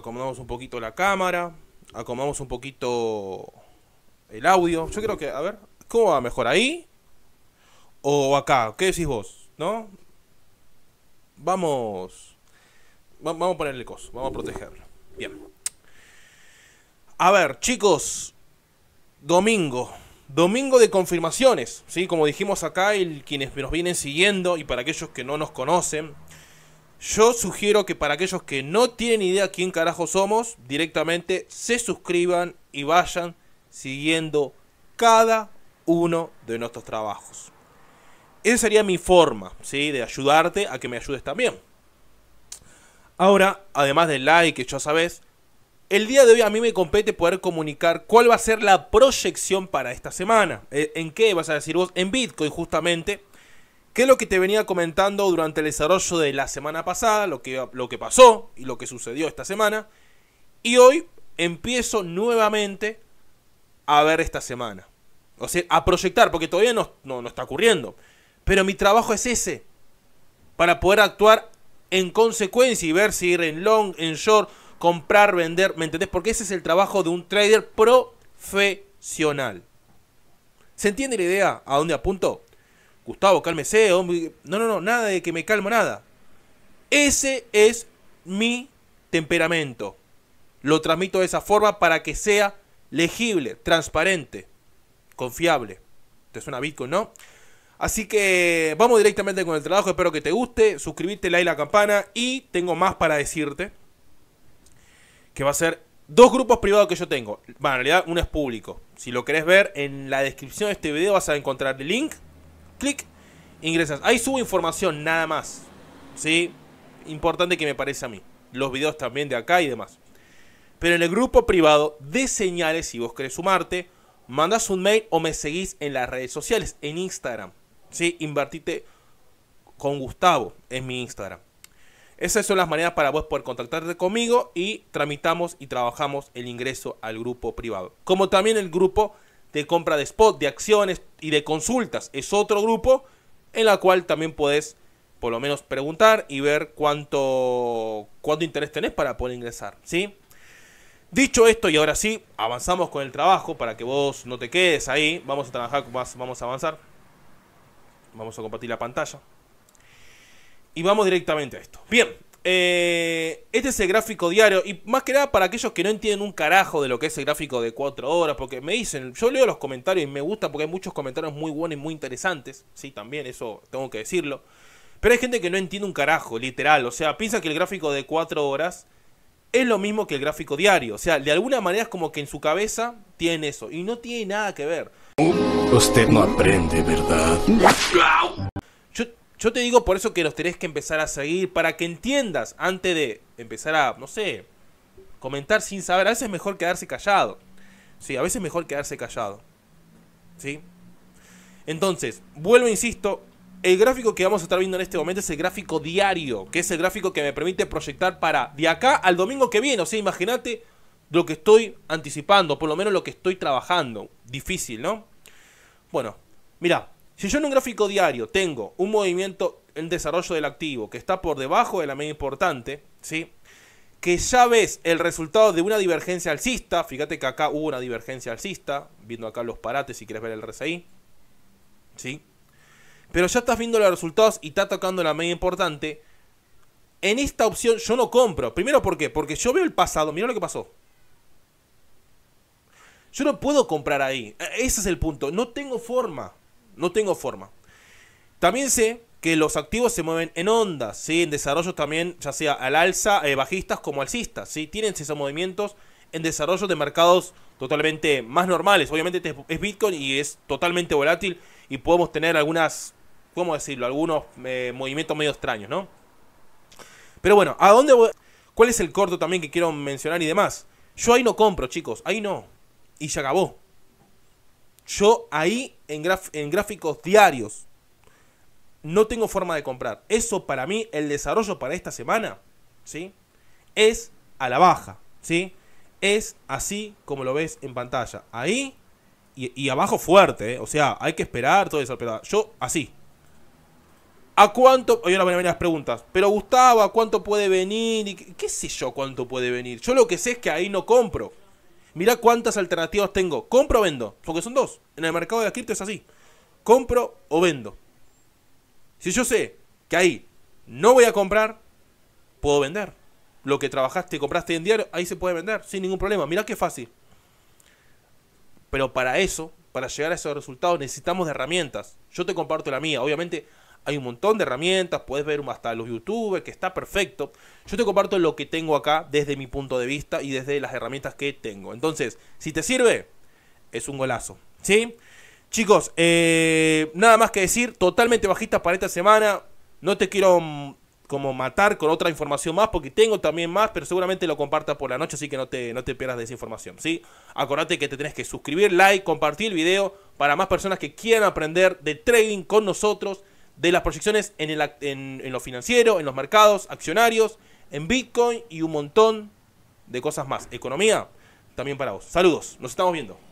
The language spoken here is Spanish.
acomodamos un poquito la cámara, acomodamos un poquito el audio. Yo creo que, a ver, ¿cómo va mejor ahí? ¿O acá? ¿Qué decís vos? ¿No? Vamos. vamos a ponerle coso, vamos a protegerlo. Bien. A ver, chicos. Domingo. Domingo de confirmaciones, ¿sí? Como dijimos acá, el, quienes nos vienen siguiendo y para aquellos que no nos conocen, yo sugiero que para aquellos que no tienen idea quién carajo somos, directamente se suscriban y vayan siguiendo cada uno de nuestros trabajos. Esa sería mi forma, ¿sí? De ayudarte a que me ayudes también. Ahora, además del like, que ya sabes, el día de hoy a mí me compete poder comunicar cuál va a ser la proyección para esta semana. Eh, ¿En qué vas a decir vos? En Bitcoin, justamente que es lo que te venía comentando durante el desarrollo de la semana pasada, lo que, lo que pasó y lo que sucedió esta semana. Y hoy empiezo nuevamente a ver esta semana. O sea, a proyectar, porque todavía no, no, no está ocurriendo. Pero mi trabajo es ese. Para poder actuar en consecuencia y ver si ir en long, en short, comprar, vender. ¿Me entendés? Porque ese es el trabajo de un trader profesional. ¿Se entiende la idea a dónde apunto? Gustavo, cálmese, No, no, no, nada de que me calmo, nada. Ese es mi temperamento. Lo transmito de esa forma para que sea legible, transparente, confiable. Te suena Bitcoin, ¿no? Así que vamos directamente con el trabajo. Espero que te guste. Suscribirte, like la campana. Y tengo más para decirte. Que va a ser dos grupos privados que yo tengo. Bueno, en realidad uno es público. Si lo querés ver, en la descripción de este video vas a encontrar el link clic, ingresas. Ahí subo información, nada más. ¿Sí? Importante que me parece a mí. Los videos también de acá y demás. Pero en el grupo privado de señales, si vos querés sumarte, mandas un mail o me seguís en las redes sociales, en Instagram. ¿Sí? Invertite con Gustavo en mi Instagram. Esas son las maneras para vos poder contactarte conmigo y tramitamos y trabajamos el ingreso al grupo privado. Como también el grupo de compra de spot, de acciones y de consultas. Es otro grupo en la cual también puedes, por lo menos preguntar y ver cuánto, cuánto interés tenés para poder ingresar, ¿sí? Dicho esto, y ahora sí, avanzamos con el trabajo para que vos no te quedes ahí. Vamos a trabajar, vamos a avanzar. Vamos a compartir la pantalla. Y vamos directamente a esto. Bien, eh, este es el gráfico diario. Y más que nada para aquellos que no entienden un carajo de lo que es el gráfico de 4 horas. Porque me dicen, yo leo los comentarios y me gusta porque hay muchos comentarios muy buenos y muy interesantes. Sí, también, eso tengo que decirlo. Pero hay gente que no entiende un carajo, literal. O sea, piensa que el gráfico de 4 horas es lo mismo que el gráfico diario. O sea, de alguna manera es como que en su cabeza tienen eso. Y no tiene nada que ver. Usted no aprende, ¿verdad? Yo te digo por eso que los tenés que empezar a seguir, para que entiendas antes de empezar a, no sé, comentar sin saber. A veces es mejor quedarse callado. Sí, a veces es mejor quedarse callado. ¿Sí? Entonces, vuelvo, insisto, el gráfico que vamos a estar viendo en este momento es el gráfico diario, que es el gráfico que me permite proyectar para de acá al domingo que viene. O sea, imagínate lo que estoy anticipando, por lo menos lo que estoy trabajando. Difícil, ¿no? Bueno, mira, si yo en un gráfico diario tengo un movimiento en desarrollo del activo que está por debajo de la media importante, ¿sí? que ya ves el resultado de una divergencia alcista, fíjate que acá hubo una divergencia alcista, viendo acá los parates si quieres ver el RSI, ¿sí? pero ya estás viendo los resultados y está tocando la media importante, en esta opción yo no compro. Primero, ¿por qué? Porque yo veo el pasado, mira lo que pasó. Yo no puedo comprar ahí. E, ese es el punto. No tengo forma. No tengo forma. También sé que los activos se mueven en ondas, ¿sí? en desarrollo también, ya sea al alza, eh, bajistas como alcistas. ¿sí? Tienen esos movimientos en desarrollo de mercados totalmente más normales. Obviamente este es Bitcoin y es totalmente volátil y podemos tener algunas, ¿cómo decirlo? Algunos eh, movimientos medio extraños, ¿no? Pero bueno, ¿a dónde voy? ¿Cuál es el corto también que quiero mencionar y demás? Yo ahí no compro, chicos, ahí no. Y se acabó. Yo ahí en, gráficos diarios no tengo forma de comprar. Eso para mí, el desarrollo para esta semana, ¿sí? Es a la baja, ¿sí? Es así como lo ves en pantalla. Ahí y, abajo fuerte, ¿eh? O sea, hay que esperar todo eso. yo, así. ¿A cuánto? Y ahora van a las preguntas. Pero Gustavo, ¿a cuánto puede venir? ¿Y qué, qué sé yo cuánto puede venir? Yo lo que sé es que ahí no compro. Mirá cuántas alternativas tengo. Compro o vendo. Porque son dos. En el mercado de la cripto es así. Compro o vendo. Si yo sé que ahí no voy a comprar, puedo vender. Lo que trabajaste y compraste en diario, ahí se puede vender sin ningún problema. mira qué fácil. Pero para eso, para llegar a esos resultados, necesitamos de herramientas. Yo te comparto la mía. Obviamente hay un montón de herramientas, puedes ver hasta los YouTube, que está perfecto. Yo te comparto lo que tengo acá desde mi punto de vista y desde las herramientas que tengo. Entonces, si te sirve, es un golazo. ¿Sí? Chicos, eh, nada más que decir, totalmente bajista para esta semana. No te quiero mm, como matar con otra información más, porque tengo también más, pero seguramente lo comparta por la noche, así que no te, no te pierdas de esa información, ¿sí? Acordate que te tenés que suscribir, like, compartir el video para más personas que quieran aprender de trading con nosotros de las proyecciones en, lo financiero, en los mercados, accionarios, en Bitcoin y un montón de cosas más. Economía, también para vos. Saludos, nos estamos viendo.